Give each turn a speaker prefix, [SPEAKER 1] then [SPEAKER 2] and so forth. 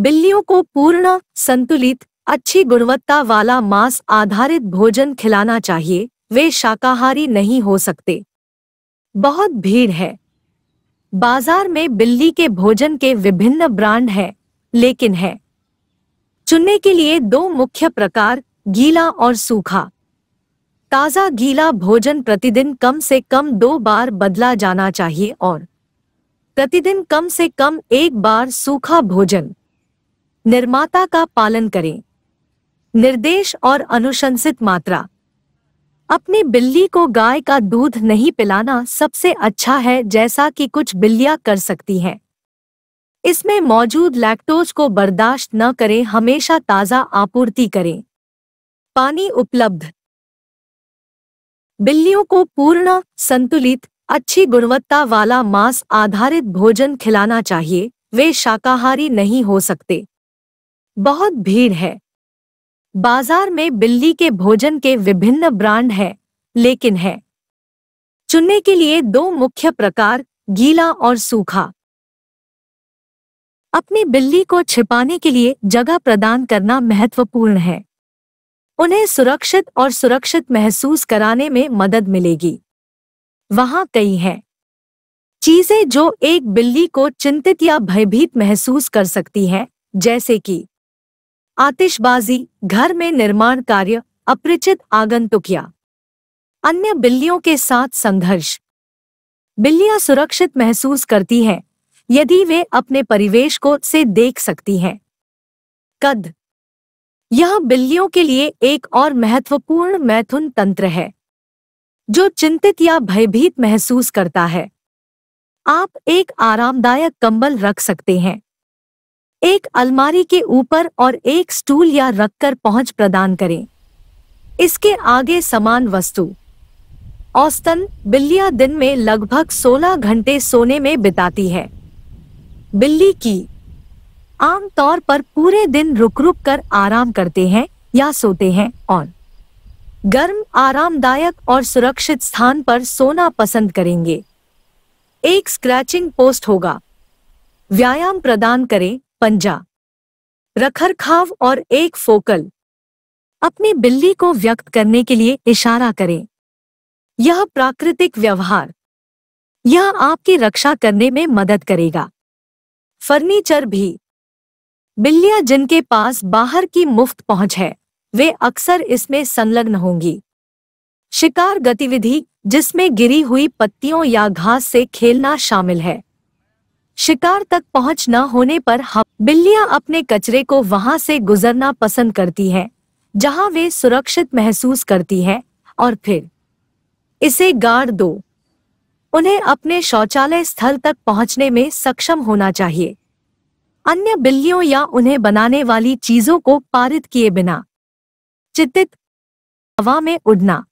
[SPEAKER 1] बिल्लियों को पूर्ण संतुलित अच्छी गुणवत्ता वाला मांस आधारित भोजन खिलाना चाहिए वे शाकाहारी नहीं हो सकते बहुत भीड़ है बाजार में बिल्ली के भोजन के विभिन्न ब्रांड हैं, लेकिन है चुनने के लिए दो मुख्य प्रकार गीला और सूखा ताज़ा गीला भोजन प्रतिदिन कम से कम दो बार बदला जाना चाहिए और प्रतिदिन कम से कम एक बार सूखा भोजन निर्माता का पालन करें निर्देश और अनुशंसित मात्रा अपनी बिल्ली को गाय का दूध नहीं पिलाना सबसे अच्छा है जैसा कि कुछ बिल्लियां कर सकती हैं इसमें मौजूद लैक्टोज को बर्दाश्त न करें हमेशा ताज़ा आपूर्ति करें पानी उपलब्ध बिल्लियों को पूर्ण संतुलित अच्छी गुणवत्ता वाला मांस आधारित भोजन खिलाना चाहिए वे शाकाहारी नहीं हो सकते बहुत भीड़ है बाजार में बिल्ली के भोजन के विभिन्न ब्रांड है लेकिन है चुनने के लिए दो मुख्य प्रकार गीला और सूखा अपनी बिल्ली को छिपाने के लिए जगह प्रदान करना महत्वपूर्ण है उन्हें सुरक्षित और सुरक्षित महसूस कराने में मदद मिलेगी वहां कई हैं चीजें जो एक बिल्ली को चिंतित या भयभीत महसूस कर सकती हैं जैसे कि आतिशबाजी घर में निर्माण कार्य अपरिचित आगंतुकिया अन्य बिल्लियों के साथ संघर्ष बिल्लियां सुरक्षित महसूस करती हैं यदि वे अपने परिवेश को से देख सकती हैं कद यह बिल्लियों के लिए एक और महत्वपूर्ण मैथुन तंत्र है जो चिंतित या भयभीत महसूस करता है आप एक आरामदायक कंबल रख सकते हैं एक अलमारी के ऊपर और एक स्टूल या रखकर पहुंच प्रदान करें इसके आगे समान वस्तु औस्तन बिल्लियां दिन में लगभग 16 घंटे सोने में बिताती है बिल्ली की आमतौर पर पूरे दिन रुक रुक कर आराम करते हैं या सोते हैं और गर्म आरामदायक और सुरक्षित स्थान पर सोना पसंद करेंगे एक स्क्रैचिंग पोस्ट होगा व्यायाम प्रदान करें पंजा रखरखाव और एक फोकल अपनी बिल्ली को व्यक्त करने के लिए इशारा करें यह प्राकृतिक व्यवहार यह आपकी रक्षा करने में मदद करेगा फर्नीचर भी बिल्लियां जिनके पास बाहर की मुफ्त पहुंच है वे अक्सर इसमें संलग्न होंगी शिकार गतिविधि जिसमें गिरी हुई पत्तियों या घास से खेलना शामिल है शिकार तक पहुंच न होने पर बिल्लियां अपने कचरे को वहां से गुजरना पसंद करती हैं, जहां वे सुरक्षित महसूस करती हैं और फिर इसे गाड़ दो उन्हें अपने शौचालय स्थल तक पहुंचने में सक्षम होना चाहिए अन्य बिल्लियों या उन्हें बनाने वाली चीजों को पारित किए बिना चित्तित हवा में उड़ना